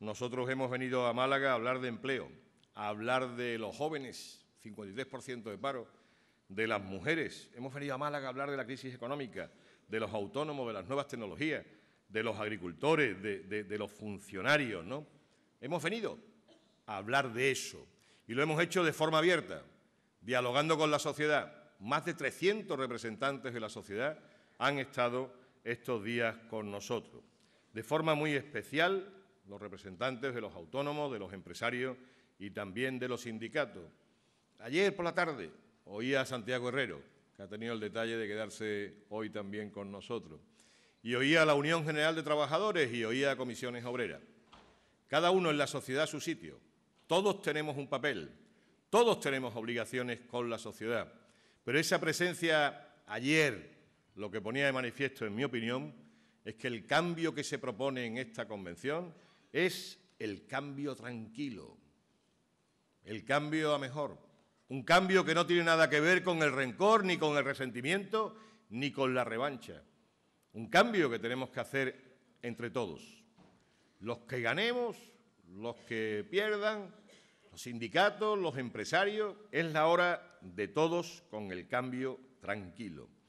Nosotros hemos venido a Málaga a hablar de empleo, a hablar de los jóvenes, 53% de paro, de las mujeres. Hemos venido a Málaga a hablar de la crisis económica, de los autónomos, de las nuevas tecnologías, de los agricultores, de, los funcionarios, ¿no? Hemos venido a hablar de eso y lo hemos hecho de forma abierta, dialogando con la sociedad. Más de 300 representantes de la sociedad han estado estos días con nosotros. De forma muy especial, los representantes de los autónomos, de los empresarios y también de los sindicatos. Ayer por la tarde oí a Santiago Herrero, que ha tenido el detalle de quedarse hoy también con nosotros, y oía a la Unión General de Trabajadores y oía a comisiones obreras. Cada uno en la sociedad su sitio. Todos tenemos un papel, todos tenemos obligaciones con la sociedad. Pero esa presencia ayer lo que ponía de manifiesto, en mi opinión, es que el cambio que se propone en esta convención es el cambio tranquilo, el cambio a mejor. Un cambio que no tiene nada que ver con el rencor, ni con el resentimiento, ni con la revancha. Un cambio que tenemos que hacer entre todos. Los que ganemos, los que pierdan, los sindicatos, los empresarios, es la hora de todos con el cambio tranquilo.